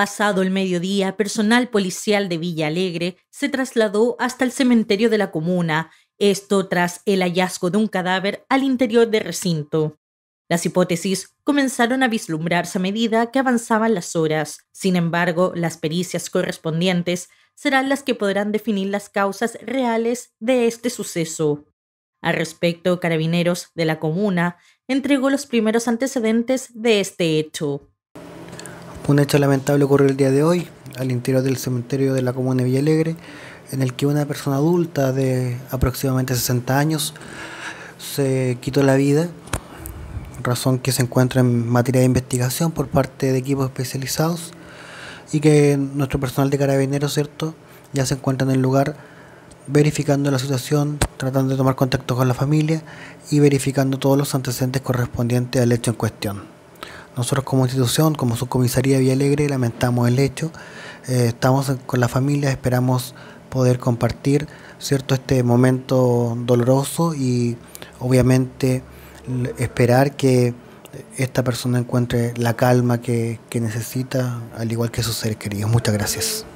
Pasado el mediodía, personal policial de Villa Alegre se trasladó hasta el cementerio de la comuna, esto tras el hallazgo de un cadáver al interior del recinto. Las hipótesis comenzaron a vislumbrarse a medida que avanzaban las horas. Sin embargo, las pericias correspondientes serán las que podrán definir las causas reales de este suceso. Al respecto, Carabineros de la Comuna entregó los primeros antecedentes de este hecho. Un hecho lamentable ocurrió el día de hoy al interior del cementerio de la comuna de Villalegre, en el que una persona adulta de aproximadamente 60 años se quitó la vida, razón que se encuentra en materia de investigación por parte de equipos especializados y que nuestro personal de carabineros, ¿cierto?, ya se encuentra en el lugar verificando la situación, tratando de tomar contacto con la familia y verificando todos los antecedentes correspondientes al hecho en cuestión. Nosotros como institución, como subcomisaría de Alegre, lamentamos el hecho. Eh, estamos con la familia, esperamos poder compartir cierto este momento doloroso y obviamente esperar que esta persona encuentre la calma que, que necesita, al igual que sus seres queridos. Muchas gracias.